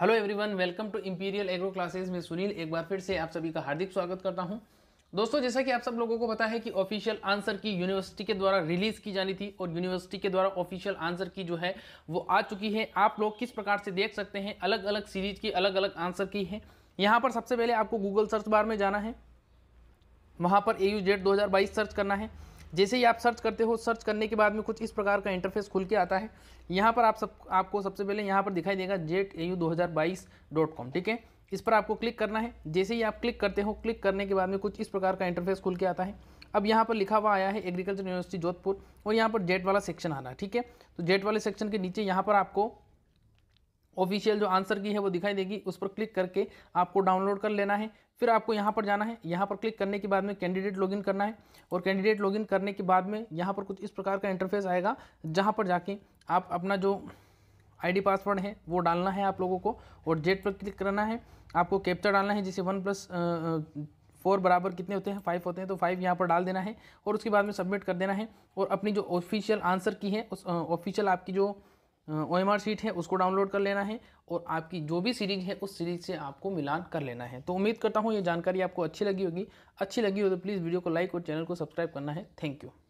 hello everyone welcome to imperial agro classes में सुनील एक बार फिर से आप सभी का हार्दिक स्वागत करता हूं दोस्तों जैसा कि आप सब लोगों को पता है कि ऑफिशियल आंसर की यूनिवर्सिटी के द्वारा रिलीज़ की जानी थी और यूनिवर्सिटी के द्वारा ऑफिशियल आंसर की जो है वो आ चुकी है आप लोग किस प्रकार से देख सकते हैं अलग अलग सीरीज की अलग अलग आंसर की है यहाँ पर सबसे पहले आपको गूगल सर्च बार में जाना है वहाँ पर ए यू सर्च करना है जैसे ही आप सर्च करते हो सर्च करने के बाद में कुछ इस प्रकार का इंटरफेस खुल के आता है यहाँ पर आप सब आपको सबसे पहले यहाँ पर दिखाई देगा जेट ए यू दो हज़ार बाईस डॉट कॉम ठीक है इस पर आपको क्लिक करना है जैसे ही आप क्लिक करते हो क्लिक करने के बाद में कुछ इस प्रकार का इंटरफेस खुल के आता है अब यहाँ पर लिखा हुआ आया है एग्रीकल्चर यूनिवर्सिटी जोधपुर और यहाँ पर जेट वाला सेक्शन आना ठीक है तो जेट वाले सेक्शन के नीचे यहाँ पर आपको ऑफिशियल जो आंसर की है वो दिखाई देगी उस पर क्लिक करके आपको डाउनलोड कर लेना है फिर आपको यहाँ पर जाना है यहाँ पर क्लिक करने के बाद में कैंडिडेट लॉगिन करना है और कैंडिडेट लॉगिन करने के बाद में यहाँ पर कुछ इस प्रकार का इंटरफेस आएगा जहाँ पर जाके आप अपना जो आईडी पासवर्ड है वो डालना है आप लोगों को और जेट पर क्लिक करना है आपको कैप्चा डालना है जिसे वन प्लस फोर बराबर कितने होते हैं फाइव होते हैं तो फाइव यहाँ पर डाल देना है और उसके बाद में सबमिट कर देना है और अपनी जो ऑफिशियल आंसर की है उस ऑफिशियल आपकी जो ओ शीट है उसको डाउनलोड कर लेना है और आपकी जो भी सीरीज है उस सीरीज से आपको मिलान कर लेना है तो उम्मीद करता हूँ ये जानकारी आपको अच्छी लगी होगी अच्छी लगी हो तो प्लीज़ वीडियो को लाइक और चैनल को सब्सक्राइब करना है थैंक यू